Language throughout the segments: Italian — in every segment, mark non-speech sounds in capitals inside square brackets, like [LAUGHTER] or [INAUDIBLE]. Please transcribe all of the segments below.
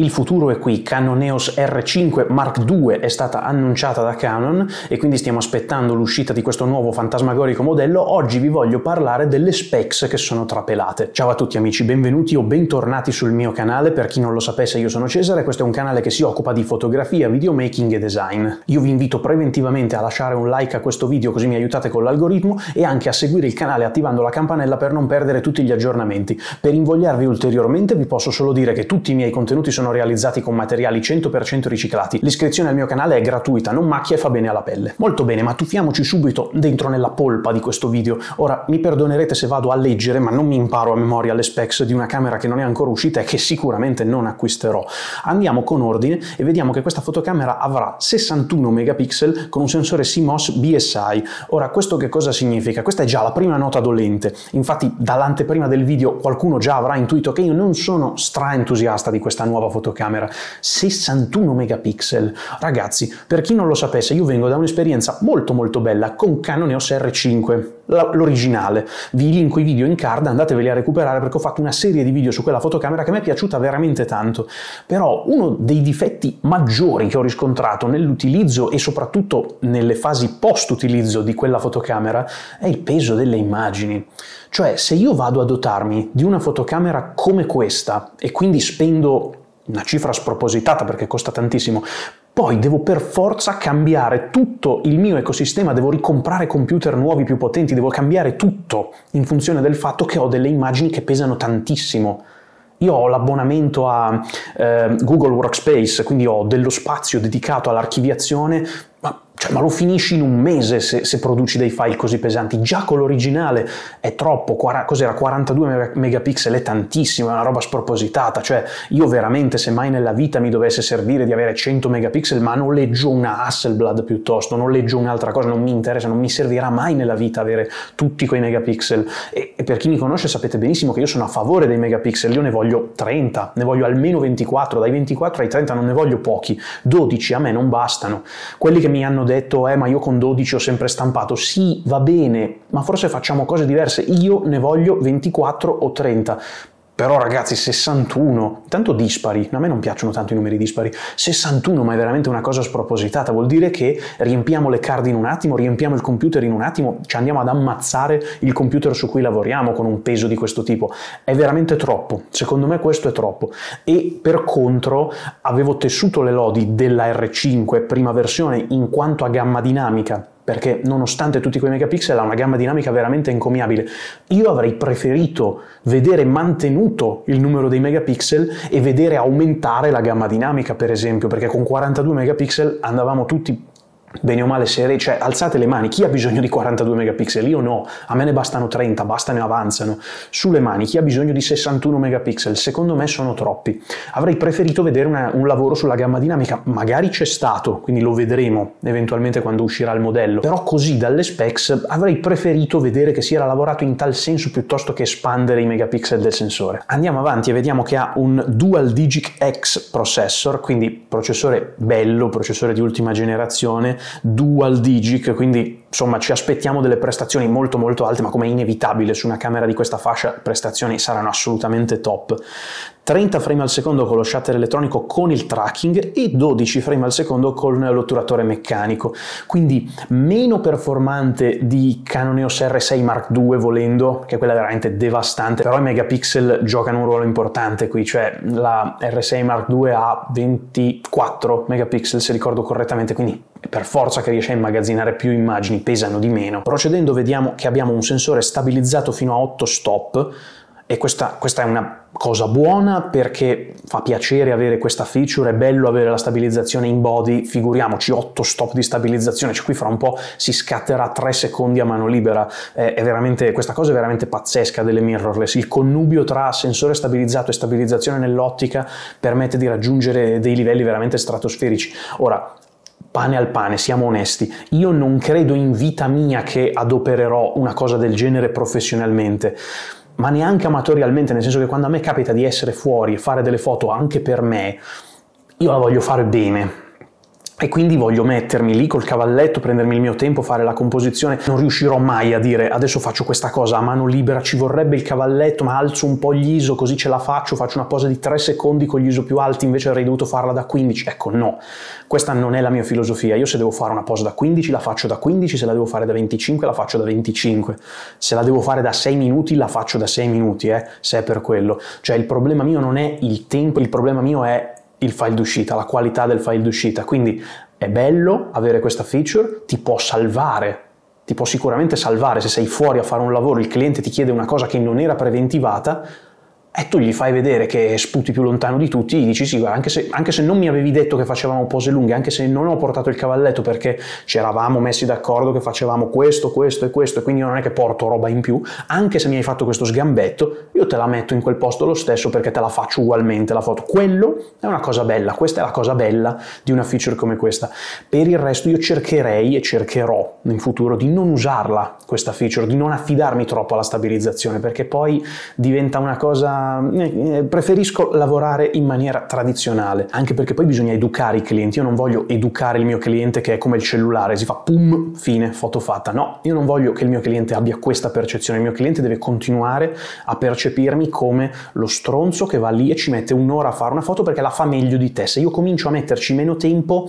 Il futuro è qui, Canon EOS R5 Mark II è stata annunciata da Canon e quindi stiamo aspettando l'uscita di questo nuovo fantasmagorico modello. Oggi vi voglio parlare delle specs che sono trapelate. Ciao a tutti amici, benvenuti o bentornati sul mio canale. Per chi non lo sapesse io sono Cesare, questo è un canale che si occupa di fotografia, videomaking e design. Io vi invito preventivamente a lasciare un like a questo video così mi aiutate con l'algoritmo e anche a seguire il canale attivando la campanella per non perdere tutti gli aggiornamenti. Per invogliarvi ulteriormente vi posso solo dire che tutti i miei contenuti sono sono realizzati con materiali 100% riciclati. L'iscrizione al mio canale è gratuita, non macchia e fa bene alla pelle. Molto bene, ma tuffiamoci subito dentro nella polpa di questo video. Ora, mi perdonerete se vado a leggere, ma non mi imparo a memoria le specs di una camera che non è ancora uscita e che sicuramente non acquisterò. Andiamo con ordine e vediamo che questa fotocamera avrà 61 megapixel con un sensore CMOS BSI. Ora, questo che cosa significa? Questa è già la prima nota dolente. Infatti, dall'anteprima del video qualcuno già avrà intuito che io non sono stra entusiasta di questa nuova fotocamera fotocamera, 61 megapixel. Ragazzi, per chi non lo sapesse, io vengo da un'esperienza molto molto bella con Canon EOS R5, l'originale. Vi linko i video in card, andateveli a recuperare perché ho fatto una serie di video su quella fotocamera che mi è piaciuta veramente tanto. Però uno dei difetti maggiori che ho riscontrato nell'utilizzo e soprattutto nelle fasi post-utilizzo di quella fotocamera è il peso delle immagini. Cioè, se io vado a dotarmi di una fotocamera come questa e quindi spendo una cifra spropositata perché costa tantissimo, poi devo per forza cambiare tutto il mio ecosistema, devo ricomprare computer nuovi più potenti, devo cambiare tutto in funzione del fatto che ho delle immagini che pesano tantissimo. Io ho l'abbonamento a eh, Google Workspace, quindi ho dello spazio dedicato all'archiviazione cioè, ma lo finisci in un mese se, se produci dei file così pesanti. Già con l'originale è troppo, cos'era 42 megapixel è tantissimo, è una roba spropositata. Cioè, io veramente, se mai nella vita mi dovesse servire di avere 100 megapixel, ma noleggio una Hasselblad piuttosto, noleggio un'altra cosa, non mi interessa, non mi servirà mai nella vita avere tutti quei megapixel. E, e per chi mi conosce sapete benissimo che io sono a favore dei megapixel, io ne voglio 30, ne voglio almeno 24, dai 24 ai 30 non ne voglio pochi, 12 a me non bastano. Quelli che mi hanno detto, eh ma io con 12 ho sempre stampato, sì va bene, ma forse facciamo cose diverse, io ne voglio 24 o 30, però ragazzi, 61, tanto dispari, a me non piacciono tanto i numeri dispari, 61 ma è veramente una cosa spropositata, vuol dire che riempiamo le card in un attimo, riempiamo il computer in un attimo, ci andiamo ad ammazzare il computer su cui lavoriamo con un peso di questo tipo, è veramente troppo, secondo me questo è troppo. E per contro avevo tessuto le lodi della R5 prima versione in quanto a gamma dinamica perché nonostante tutti quei megapixel ha una gamma dinamica veramente encomiabile. Io avrei preferito vedere mantenuto il numero dei megapixel e vedere aumentare la gamma dinamica, per esempio, perché con 42 megapixel andavamo tutti bene o male seri, cioè alzate le mani, chi ha bisogno di 42 megapixel? Io no, a me ne bastano 30, bastano e avanzano. Sulle mani, chi ha bisogno di 61 megapixel? Secondo me sono troppi. Avrei preferito vedere una, un lavoro sulla gamma dinamica, magari c'è stato, quindi lo vedremo eventualmente quando uscirà il modello, però così dalle specs avrei preferito vedere che si era lavorato in tal senso piuttosto che espandere i megapixel del sensore. Andiamo avanti e vediamo che ha un Dual Digic X processor, quindi processore bello, processore di ultima generazione, dual digic, quindi insomma ci aspettiamo delle prestazioni molto molto alte, ma come è inevitabile su una camera di questa fascia prestazioni saranno assolutamente top. 30 frame al secondo con lo shutter elettronico con il tracking e 12 frame al secondo con l'otturatore meccanico, quindi meno performante di Canon EOS R6 Mark II volendo, che quella veramente devastante, però i megapixel giocano un ruolo importante qui, cioè la R6 Mark II ha 24 megapixel se ricordo correttamente, quindi per forza che riesce a immagazzinare più immagini, pesano di meno. Procedendo vediamo che abbiamo un sensore stabilizzato fino a 8 stop e questa, questa è una cosa buona perché fa piacere avere questa feature, è bello avere la stabilizzazione in body, figuriamoci 8 stop di stabilizzazione, cioè qui fra un po' si scatterà 3 secondi a mano libera, eh, è veramente, questa cosa è veramente pazzesca delle mirrorless, il connubio tra sensore stabilizzato e stabilizzazione nell'ottica permette di raggiungere dei livelli veramente stratosferici. Ora, pane al pane, siamo onesti. Io non credo in vita mia che adopererò una cosa del genere professionalmente ma neanche amatorialmente, nel senso che quando a me capita di essere fuori e fare delle foto anche per me, io la voglio fare bene, e quindi voglio mettermi lì col cavalletto, prendermi il mio tempo, fare la composizione, non riuscirò mai a dire adesso faccio questa cosa a mano libera, ci vorrebbe il cavalletto, ma alzo un po' gli ISO così ce la faccio, faccio una posa di 3 secondi con gli ISO più alti, invece avrei dovuto farla da 15. Ecco, no, questa non è la mia filosofia. Io se devo fare una posa da 15 la faccio da 15, se la devo fare da 25 la faccio da 25. Se la devo fare da 6 minuti la faccio da 6 minuti, eh, se è per quello. Cioè il problema mio non è il tempo, il problema mio è il file d'uscita, la qualità del file d'uscita. Quindi è bello avere questa feature, ti può salvare, ti può sicuramente salvare se sei fuori a fare un lavoro, il cliente ti chiede una cosa che non era preventivata, e tu gli fai vedere che sputi più lontano di tutti, gli dici sì, guarda, anche se, anche se non mi avevi detto che facevamo pose lunghe, anche se non ho portato il cavalletto perché ci eravamo messi d'accordo che facevamo questo, questo e questo, e quindi non è che porto roba in più, anche se mi hai fatto questo sgambetto, io te la metto in quel posto lo stesso perché te la faccio ugualmente la foto. Quello è una cosa bella, questa è la cosa bella di una feature come questa. Per il resto io cercherei e cercherò in futuro di non usarla questa feature, di non affidarmi troppo alla stabilizzazione perché poi diventa una cosa Ehm, eh, eh, preferisco lavorare in maniera tradizionale, anche perché poi bisogna educare i clienti, io non voglio educare il mio cliente che è come il cellulare, si fa pum, fine, foto fatta, no, io non voglio che il mio cliente abbia questa percezione, il mio cliente deve continuare a percepirmi come lo stronzo che va lì e ci mette un'ora a fare una foto perché la fa meglio di te, se io comincio a metterci meno tempo,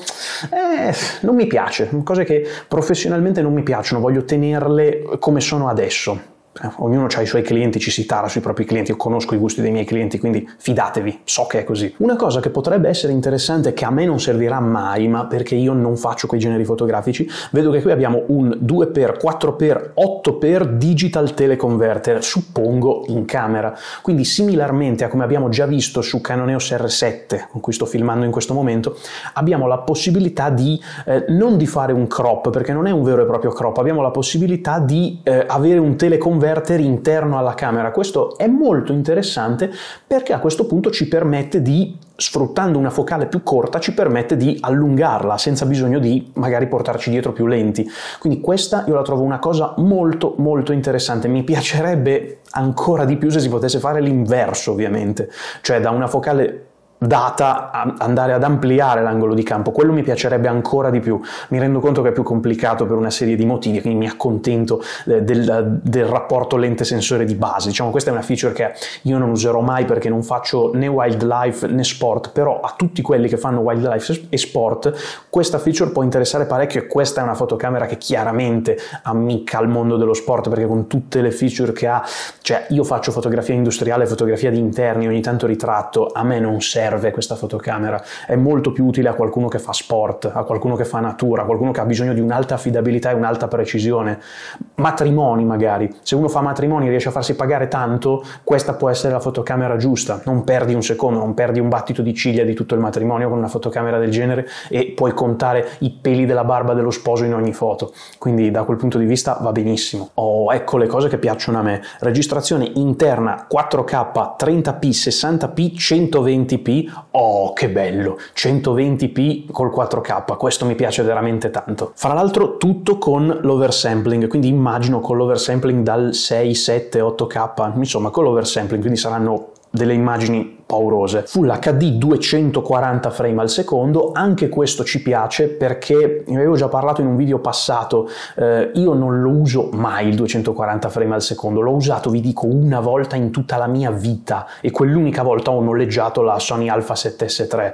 eh, non mi piace, cose che professionalmente non mi piacciono, voglio tenerle come sono adesso. Eh, ognuno ha i suoi clienti, ci si tara sui propri clienti, io conosco i gusti dei miei clienti, quindi fidatevi, so che è così. Una cosa che potrebbe essere interessante, che a me non servirà mai, ma perché io non faccio quei generi fotografici, vedo che qui abbiamo un 2x, 4x, 8x digital teleconverter, suppongo in camera. Quindi similarmente a come abbiamo già visto su Canon EOS R7, con cui sto filmando in questo momento, abbiamo la possibilità di, eh, non di fare un crop, perché non è un vero e proprio crop, abbiamo la possibilità di eh, avere un teleconverter inverter interno alla camera. Questo è molto interessante perché a questo punto ci permette di sfruttando una focale più corta ci permette di allungarla senza bisogno di magari portarci dietro più lenti. Quindi questa io la trovo una cosa molto molto interessante. Mi piacerebbe ancora di più se si potesse fare l'inverso ovviamente, cioè da una focale data a andare ad ampliare l'angolo di campo, quello mi piacerebbe ancora di più, mi rendo conto che è più complicato per una serie di motivi, quindi mi accontento eh, del, del rapporto lente-sensore di base, diciamo questa è una feature che io non userò mai perché non faccio né wildlife né sport, però a tutti quelli che fanno wildlife e sport questa feature può interessare parecchio e questa è una fotocamera che chiaramente ammicca al mondo dello sport perché con tutte le feature che ha, cioè io faccio fotografia industriale, fotografia di interni, ogni tanto ritratto, a me non serve serve questa fotocamera, è molto più utile a qualcuno che fa sport, a qualcuno che fa natura, a qualcuno che ha bisogno di un'alta affidabilità e un'alta precisione. Matrimoni magari, se uno fa matrimoni e riesce a farsi pagare tanto, questa può essere la fotocamera giusta, non perdi un secondo, non perdi un battito di ciglia di tutto il matrimonio con una fotocamera del genere e puoi contare i peli della barba dello sposo in ogni foto, quindi da quel punto di vista va benissimo. Oh, ecco le cose che piacciono a me, registrazione interna 4K, 30p, 60p, 120p, oh che bello, 120p col 4K, questo mi piace veramente tanto. Fra l'altro tutto con l'oversampling, quindi immagino con l'oversampling dal 6, 7, 8K, insomma con l'oversampling, quindi saranno delle immagini paurose. Full HD 240 frame al secondo, anche questo ci piace perché ne avevo già parlato in un video passato, eh, io non lo uso mai il 240 frame al secondo, l'ho usato vi dico una volta in tutta la mia vita e quell'unica volta ho noleggiato la Sony Alpha 7S3,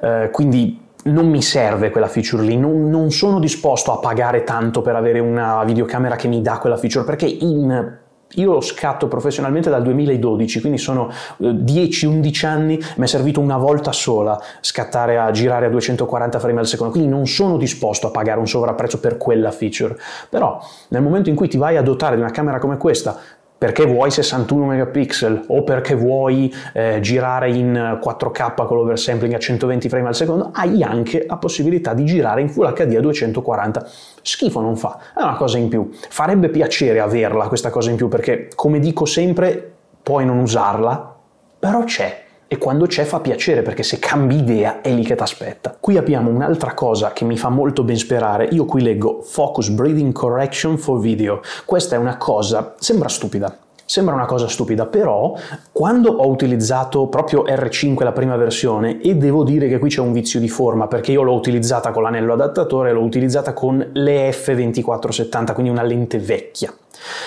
eh, quindi non mi serve quella feature lì, non, non sono disposto a pagare tanto per avere una videocamera che mi dà quella feature perché in io scatto professionalmente dal 2012, quindi sono 10-11 eh, anni, mi è servito una volta sola scattare a girare a 240 frame al secondo, quindi non sono disposto a pagare un sovrapprezzo per quella feature. Però nel momento in cui ti vai a dotare di una camera come questa, perché vuoi 61 megapixel o perché vuoi eh, girare in 4K con l'oversampling a 120 frame al secondo, hai anche la possibilità di girare in Full HD a 240. Schifo non fa, è una cosa in più. Farebbe piacere averla questa cosa in più perché, come dico sempre, puoi non usarla, però c'è e quando c'è fa piacere perché se cambi idea è lì che ti aspetta. Qui abbiamo un'altra cosa che mi fa molto ben sperare, io qui leggo Focus Breathing Correction for Video, questa è una cosa, sembra stupida, Sembra una cosa stupida, però quando ho utilizzato proprio R5 la prima versione e devo dire che qui c'è un vizio di forma perché io l'ho utilizzata con l'anello adattatore l'ho utilizzata con le f 2470 quindi una lente vecchia.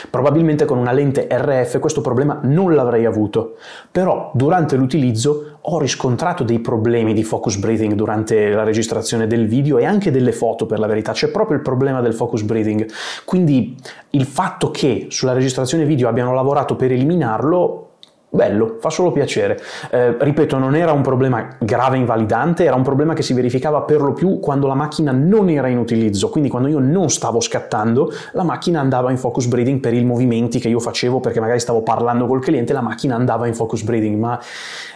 Probabilmente con una lente RF questo problema non l'avrei avuto, però durante l'utilizzo ho riscontrato dei problemi di focus breathing durante la registrazione del video e anche delle foto per la verità, c'è proprio il problema del focus breathing, quindi il fatto che sulla registrazione video abbiano lavorato per eliminarlo bello, fa solo piacere. Eh, ripeto, non era un problema grave invalidante, era un problema che si verificava per lo più quando la macchina non era in utilizzo, quindi quando io non stavo scattando, la macchina andava in focus breathing per i movimenti che io facevo, perché magari stavo parlando col cliente, la macchina andava in focus breathing, ma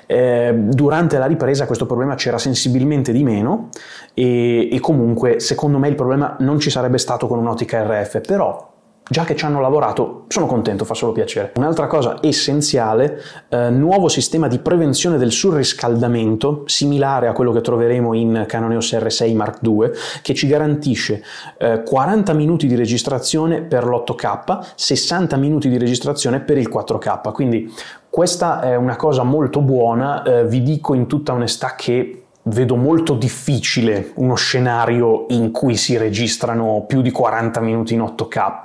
eh, durante la ripresa questo problema c'era sensibilmente di meno e, e comunque secondo me il problema non ci sarebbe stato con un'ottica RF, però già che ci hanno lavorato, sono contento, fa solo piacere. Un'altra cosa essenziale, eh, nuovo sistema di prevenzione del surriscaldamento, similare a quello che troveremo in Canon EOS R6 Mark II, che ci garantisce eh, 40 minuti di registrazione per l'8K, 60 minuti di registrazione per il 4K, quindi questa è una cosa molto buona, eh, vi dico in tutta onestà che vedo molto difficile uno scenario in cui si registrano più di 40 minuti in 8K.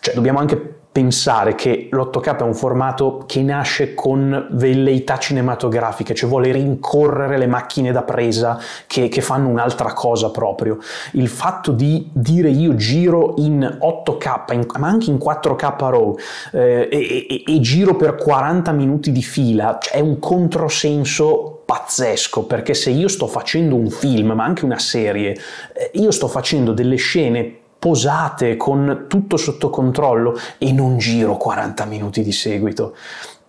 Cioè, dobbiamo anche pensare che l'8K è un formato che nasce con velleità cinematografiche, cioè vuole rincorrere le macchine da presa che, che fanno un'altra cosa proprio. Il fatto di dire io giro in 8K, in, ma anche in 4K RAW, eh, e, e, e, giro per 40 minuti di fila, cioè è un controsenso pazzesco perché se io sto facendo un film ma anche una serie, eh, io sto facendo delle scene posate con tutto sotto controllo e non giro 40 minuti di seguito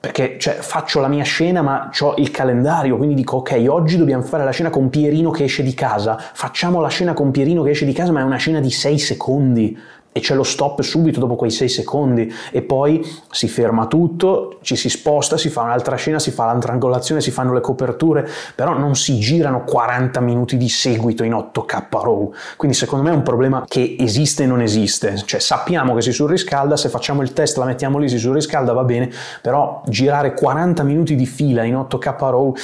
perché cioè, faccio la mia scena ma ho il calendario, quindi dico ok, oggi dobbiamo fare la scena con Pierino che esce di casa, facciamo la scena con Pierino che esce di casa ma è una scena di 6 secondi, e c'è lo stop subito dopo quei 6 secondi e poi si ferma tutto, ci si sposta, si fa un'altra scena, si fa l'antrangolazione, si fanno le coperture, però non si girano 40 minuti di seguito in 8K RAW. Quindi secondo me è un problema che esiste e non esiste, cioè sappiamo che si surriscalda, se facciamo il test la mettiamo lì si surriscalda va bene, però girare 40 minuti di fila in 8K RAW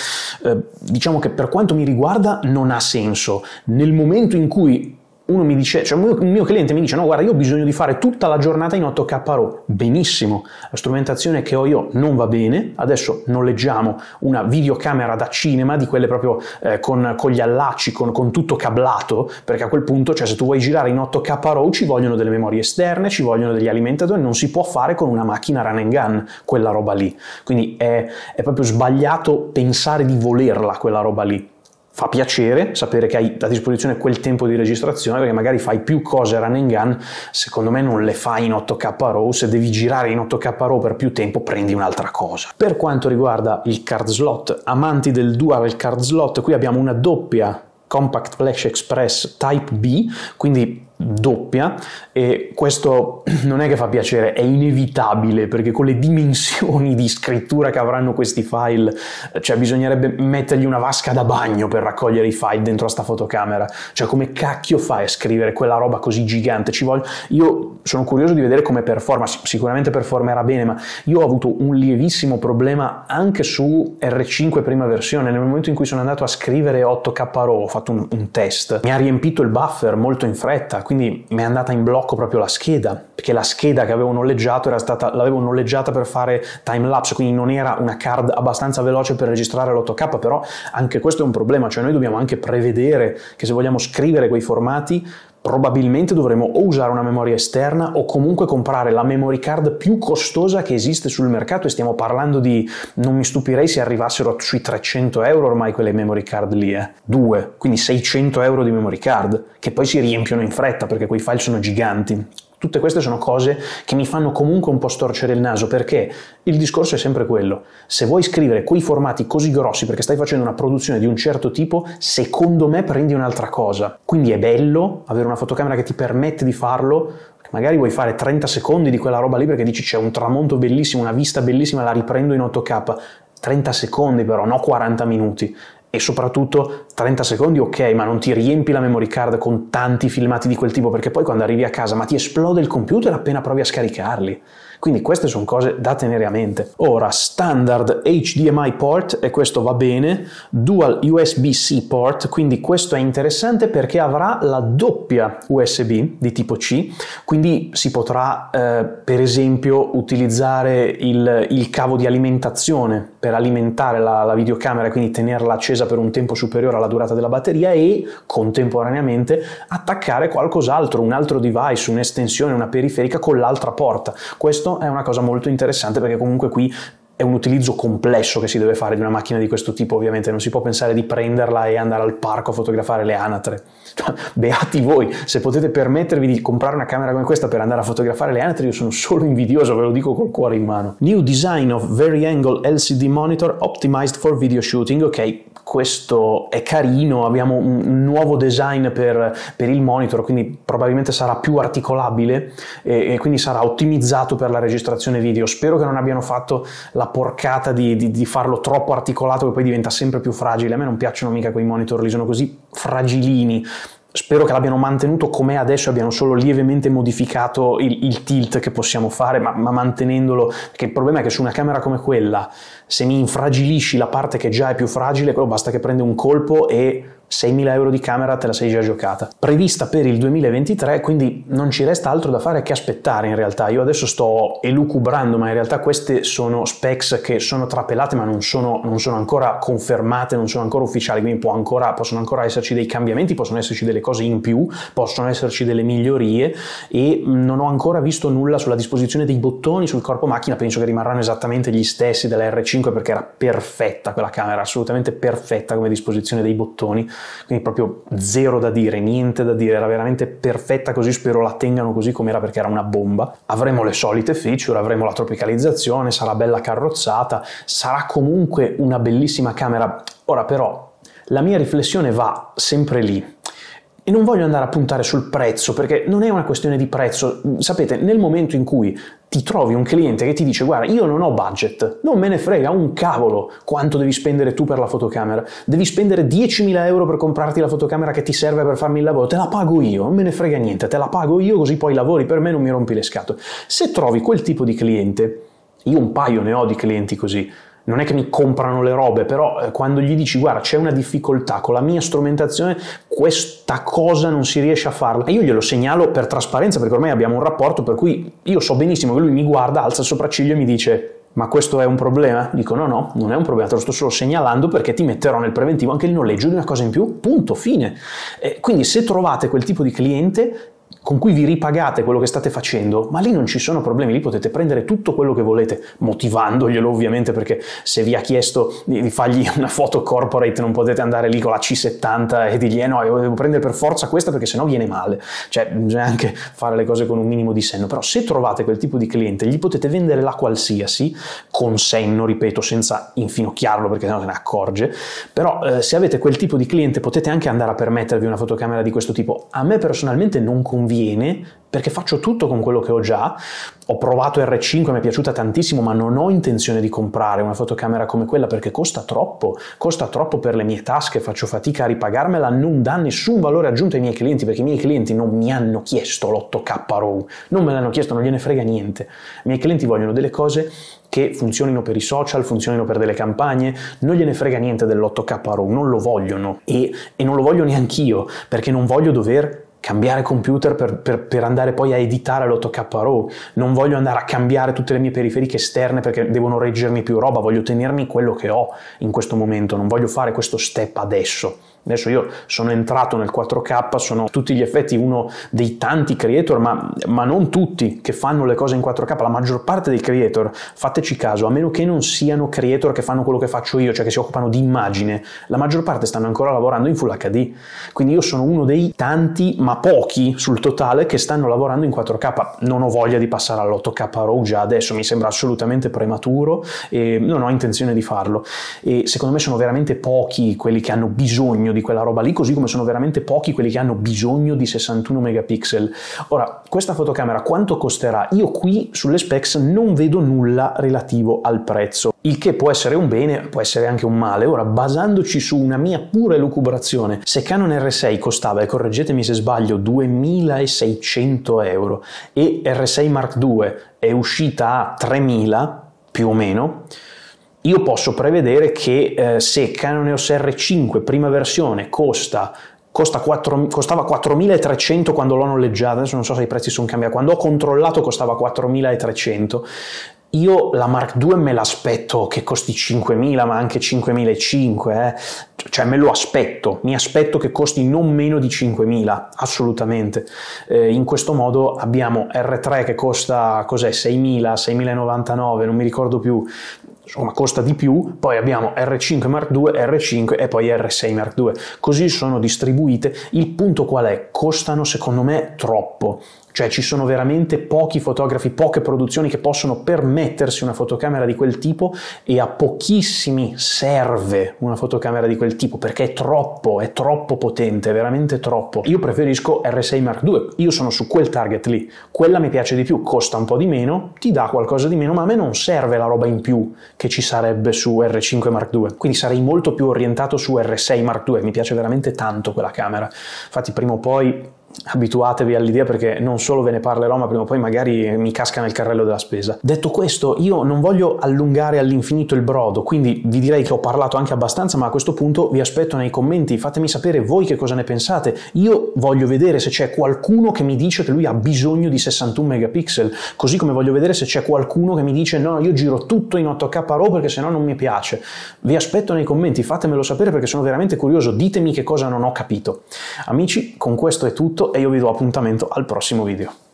eh, diciamo che per quanto mi riguarda non ha senso. Nel momento in cui uno mi dice, cioè un mio, cliente mi dice, no guarda io ho bisogno di fare tutta la giornata in 8K RAW, benissimo, la strumentazione che ho io non va bene, adesso noleggiamo una videocamera da cinema, di quelle proprio eh, con, con, gli allacci, con, con, tutto cablato, perché a quel punto, cioè se tu vuoi girare in 8K RAW ci vogliono delle memorie esterne, ci vogliono degli alimentatori, non si può fare con una macchina run and gun quella roba lì, quindi è, è proprio sbagliato pensare di volerla quella roba lì fa piacere sapere che hai a disposizione quel tempo di registrazione perché magari fai più cose running gun, secondo me non le fai in 8K RAW, se devi girare in 8K RAW per più tempo prendi un'altra cosa. Per quanto riguarda il card slot, amanti del dual card slot, qui abbiamo una doppia Compact Flash Express Type B, quindi doppia e questo [CLEARS THROAT] non è che fa piacere, è inevitabile perché con le dimensioni di scrittura che avranno questi file, cioè bisognerebbe mettergli una vasca da bagno per raccogliere i file dentro a sta fotocamera, cioè come cacchio fai a scrivere quella roba così gigante? Ci voglio... Io sono curioso di vedere come performa, sicuramente performerà bene, ma io ho avuto un lievissimo problema anche su R5 prima versione, nel momento in cui sono andato a scrivere 8K RAW, ho fatto un, un test, mi ha riempito il buffer molto in fretta, quindi mi è andata in blocco proprio la scheda, perché la scheda che avevo noleggiato era stata, l'avevo noleggiata per fare timelapse, quindi non era una card abbastanza veloce per registrare l'8K, però anche questo è un problema, cioè noi dobbiamo anche prevedere che se vogliamo scrivere quei formati probabilmente dovremo o usare una memoria esterna o comunque comprare la memory card più costosa che esiste sul mercato e stiamo parlando di, non mi stupirei se arrivassero sui 300 euro ormai quelle memory card lì, eh. due, quindi 600 euro di memory card che poi si riempiono in fretta perché quei file sono giganti. Tutte queste sono cose che mi fanno comunque un po' storcere il naso perché il discorso è sempre quello. Se vuoi scrivere quei formati così grossi perché stai facendo una produzione di un certo tipo, secondo me prendi un'altra cosa. Quindi è bello avere una fotocamera che ti permette di farlo, magari vuoi fare 30 secondi di quella roba lì perché dici c'è un tramonto bellissimo, una vista bellissima, la riprendo in 8K. 30 secondi però, no 40 minuti e soprattutto 30 secondi ok, ma non ti riempi la memory card con tanti filmati di quel tipo perché poi quando arrivi a casa ma ti esplode il computer appena provi a scaricarli. Quindi queste sono cose da tenere a mente. Ora, standard HDMI port, e questo va bene, dual USB-C port, quindi questo è interessante perché avrà la doppia USB di tipo C, quindi si potrà eh, per esempio utilizzare il, il, cavo di alimentazione per alimentare la, la videocamera, quindi tenerla accesa per un tempo superiore alla durata della batteria e contemporaneamente attaccare qualcos'altro, un altro device, un'estensione, una periferica con l'altra porta. Questo questo è una cosa molto interessante perché comunque qui è un utilizzo complesso che si deve fare di una macchina di questo tipo, ovviamente non si può pensare di prenderla e andare al parco a fotografare le anatre. [LAUGHS] Beati voi, se potete permettervi di comprare una camera come questa per andare a fotografare le anatre, io sono solo invidioso, ve lo dico col cuore in mano. New design of very angle LCD monitor optimized for video shooting, ok, questo è carino, abbiamo un nuovo design per, per il monitor, quindi probabilmente sarà più articolabile e, e quindi sarà ottimizzato per la registrazione video. Spero che non abbiano fatto la la porcata di, di, di, farlo troppo articolato che poi diventa sempre più fragile. A me non piacciono mica quei monitor lì, sono così fragilini. Spero che l'abbiano mantenuto com'è adesso, abbiano solo lievemente modificato il, il tilt che possiamo fare, ma, ma, mantenendolo. Perché il problema è che su una camera come quella, se mi infragilisci la parte che già è più fragile, quello oh, basta che prende un colpo e 6.000 euro di camera te la sei già giocata. Prevista per il 2023, quindi non ci resta altro da fare che aspettare in realtà. Io adesso sto elucubrando, ma in realtà queste sono specs che sono trapelate, ma non sono, non sono ancora confermate, non sono ancora ufficiali, quindi può ancora, possono ancora esserci dei cambiamenti, possono esserci delle cose in più, possono esserci delle migliorie e non ho ancora visto nulla sulla disposizione dei bottoni sul corpo macchina, penso che rimarranno esattamente gli stessi della R5 perché era perfetta quella camera, assolutamente perfetta come disposizione dei bottoni quindi proprio zero da dire, niente da dire, era veramente perfetta così, spero la tengano così com'era perché era una bomba. Avremo le solite feature, avremo la tropicalizzazione, sarà bella carrozzata, sarà comunque una bellissima camera. Ora però la mia riflessione va sempre lì, e non voglio andare a puntare sul prezzo, perché non è una questione di prezzo. Sapete, nel momento in cui ti trovi un cliente che ti dice guarda, io non ho budget, non me ne frega un cavolo quanto devi spendere tu per la fotocamera. Devi spendere 10.000 euro per comprarti la fotocamera che ti serve per farmi il lavoro, te la pago io, non me ne frega niente, te la pago io così poi lavori per me, non mi rompi le scatole. Se trovi quel tipo di cliente, io un paio ne ho di clienti così, non è che mi comprano le robe, però eh, quando gli dici guarda c'è una difficoltà con la mia strumentazione, questa cosa non si riesce a farla, e io glielo segnalo per trasparenza perché ormai abbiamo un rapporto per cui io so benissimo che lui mi guarda, alza il sopracciglio e mi dice ma questo è un problema? Dico no, no, non è un problema, te lo sto solo segnalando perché ti metterò nel preventivo anche il noleggio di una cosa in più, punto, fine. Eh, quindi se trovate quel tipo di cliente, con cui vi ripagate quello che state facendo, ma lì non ci sono problemi, lì potete prendere tutto quello che volete, motivandoglielo ovviamente perché se vi ha chiesto di fargli [LAUGHS] una foto corporate non potete andare lì con la C70 e dirgli eh no, io devo prendere per forza questa perché sennò viene male, cioè bisogna anche fare le cose con un minimo di senno, però se trovate quel tipo di cliente gli potete vendere la qualsiasi, con senno, ripeto, senza infinocchiarlo perché sennò se ne accorge, però eh, se avete quel tipo di cliente potete anche andare a permettervi una fotocamera di questo tipo, a me personalmente non convince avviene perché faccio tutto con quello che ho già. Ho provato R5, mi è piaciuta tantissimo, ma non ho intenzione di comprare una fotocamera come quella perché costa troppo, costa troppo per le mie tasche, faccio fatica a ripagarmela, non dà nessun valore aggiunto ai miei clienti perché i miei clienti non mi hanno chiesto l'8K RAW, non me l'hanno chiesto, non gliene frega niente. I miei clienti vogliono delle cose che funzionino per i social, funzionino per delle campagne, non gliene frega niente dell'8K RAW, non lo vogliono e, e non lo voglio neanch'io perché non voglio dover cambiare computer per, per, per andare poi a editare l'8K RAW, non voglio andare a cambiare tutte le mie periferiche esterne perché devono reggermi più roba, voglio tenermi quello che ho in questo momento, non voglio fare questo step adesso. Adesso io sono entrato nel 4K, sono a tutti gli effetti uno dei tanti creator, ma, ma, non tutti che fanno le cose in 4K, la maggior parte dei creator, fateci caso, a meno che non siano creator che fanno quello che faccio io, cioè che si occupano di immagine, la maggior parte stanno ancora lavorando in Full HD. Quindi io sono uno dei tanti, ma pochi sul totale, che stanno lavorando in 4K. Non ho voglia di passare all'8K RAW già adesso, mi sembra assolutamente prematuro e non ho intenzione di farlo. E secondo me sono veramente pochi quelli che hanno bisogno di quella roba lì, così come sono veramente pochi quelli che hanno bisogno di 61 megapixel. Ora, questa fotocamera quanto costerà? Io qui sulle specs non vedo nulla relativo al prezzo, il che può essere un bene, può essere anche un male. Ora, basandoci su una mia pura elucubrazione, se Canon R6 costava, e correggetemi se sbaglio, 2600 euro e R6 Mark II è uscita a 3000 più o meno, io posso prevedere che eh, se Canon EOS R5 prima versione costa costa 4, costava 4.300 quando l'ho noleggiata, adesso non so se i prezzi sono cambiati, quando ho controllato costava 4.300, io la Mark II me l'aspetto che costi 5.000 ma anche 5.500, eh. cioè me lo aspetto, mi aspetto che costi non meno di 5.000, assolutamente. Eh, in questo modo abbiamo R3 che costa cos'è, 6.000, 6.099, non mi ricordo più, insomma costa di più, poi abbiamo R5 Mark II, R5 e poi R6 Mark II. Così sono distribuite. Il punto qual è? Costano secondo me troppo cioè ci sono veramente pochi fotografi, poche produzioni che possono permettersi una fotocamera di quel tipo e a pochissimi serve una fotocamera di quel tipo perché è troppo, è troppo potente, è veramente troppo. Io preferisco R6 Mark II, io sono su quel target lì, quella mi piace di più, costa un po' di meno, ti dà qualcosa di meno, ma a me non serve la roba in più che ci sarebbe su R5 Mark II, quindi sarei molto più orientato su R6 Mark II, mi piace veramente tanto quella camera. Infatti prima o poi abituatevi all'idea perché non solo ve ne parlerò, ma prima o poi magari mi casca nel carrello della spesa. Detto questo, io non voglio allungare all'infinito il brodo, quindi vi direi che ho parlato anche abbastanza, ma a questo punto vi aspetto nei commenti, fatemi sapere voi che cosa ne pensate. Io voglio vedere se c'è qualcuno che mi dice che lui ha bisogno di 61 megapixel, così come voglio vedere se c'è qualcuno che mi dice no, io giro tutto in 8K RAW perché sennò non mi piace. Vi aspetto nei commenti, fatemelo sapere perché sono veramente curioso, ditemi che cosa non ho capito. Amici, con questo è tutto e io vi do appuntamento al prossimo video.